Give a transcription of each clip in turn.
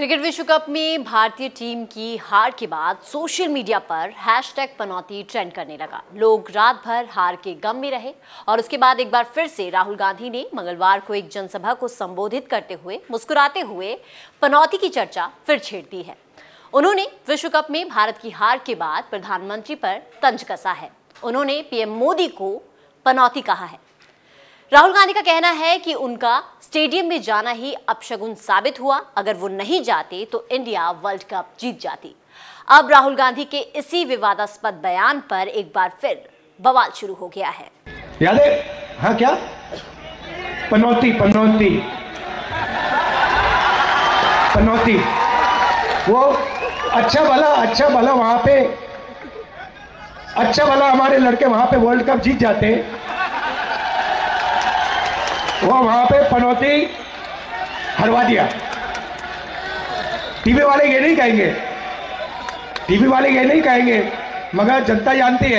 cricket विश्व cup में भारतीय टीम की हार के बाद सोशल मीडिया पर हैश टैग पनौती ट्रेंड करने लगा लोग रात भर हार के गम में रहे और उसके बाद एक बार फिर से राहुल गांधी ने मंगलवार को एक जनसभा को संबोधित करते हुए मुस्कुराते हुए पनौती की चर्चा फिर छेड़ दी है उन्होंने विश्व कप में भारत की हार के बाद प्रधानमंत्री पर तंज कसा है उन्होंने पीएम मोदी को पनौती कहा है राहुल गांधी का कहना है कि उनका स्टेडियम में जाना ही अपशगुन साबित हुआ अगर वो नहीं जाते तो इंडिया वर्ल्ड कप जीत जाती अब राहुल गांधी के इसी विवादास्पद बयान पर एक बार फिर बवाल शुरू हो गया है याद है हाँ क्या पनौती पनौती पनौती वो अच्छा भला अच्छा भला वहां पे अच्छा भला हमारे लड़के वहां पे वर्ल्ड कप जीत जाते हैं वो वहां पे पनौती हरवा दिया टीवी वाले ये नहीं कहेंगे टीवी वाले ये नहीं कहेंगे मगर जनता जानती है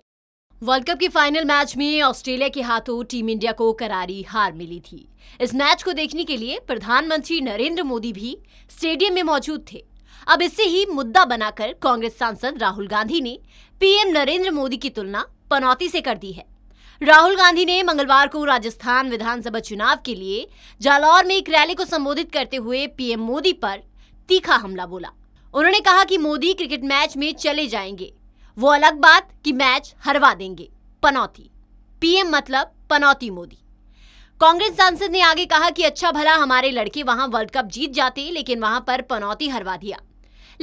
वर्ल्ड कप के फाइनल मैच में ऑस्ट्रेलिया के हाथों टीम इंडिया को करारी हार मिली थी इस मैच को देखने के लिए प्रधानमंत्री नरेंद्र मोदी भी स्टेडियम में मौजूद थे अब इससे ही मुद्दा बनाकर कांग्रेस सांसद राहुल गांधी ने पीएम नरेंद्र मोदी की तुलना पनौती से कर दी है राहुल गांधी ने मंगलवार को राजस्थान विधानसभा चुनाव के लिए जालौर में एक रैली को संबोधित करते हुए पीएम मोदी पर तीखा हमला बोला उन्होंने कहा कि मोदी क्रिकेट मैच में चले जाएंगे वो अलग बात कि मैच हरवा देंगे पनौती पीएम मतलब पनौती मोदी कांग्रेस सांसद ने आगे कहा कि अच्छा भला हमारे लड़के वहां वर्ल्ड कप जीत जाते लेकिन वहां पर पनौती हरवा दिया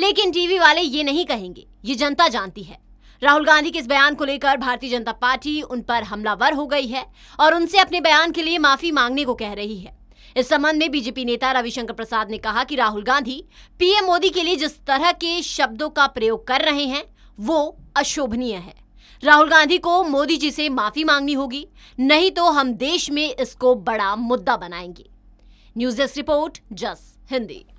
लेकिन टीवी वाले ये नहीं कहेंगे ये जनता जानती है राहुल गांधी के इस बयान को लेकर भारतीय जनता पार्टी उन पर हमलावर हो गई है और उनसे अपने बयान के लिए माफी मांगने को कह रही है इस संबंध में बीजेपी नेता रविशंकर प्रसाद ने कहा कि राहुल गांधी पीएम मोदी के लिए जिस तरह के शब्दों का प्रयोग कर रहे हैं वो अशोभनीय है राहुल गांधी को मोदी जी से माफी मांगनी होगी नहीं तो हम देश में इसको बड़ा मुद्दा बनाएंगे न्यूज डेस्क रिपोर्ट जस हिंदी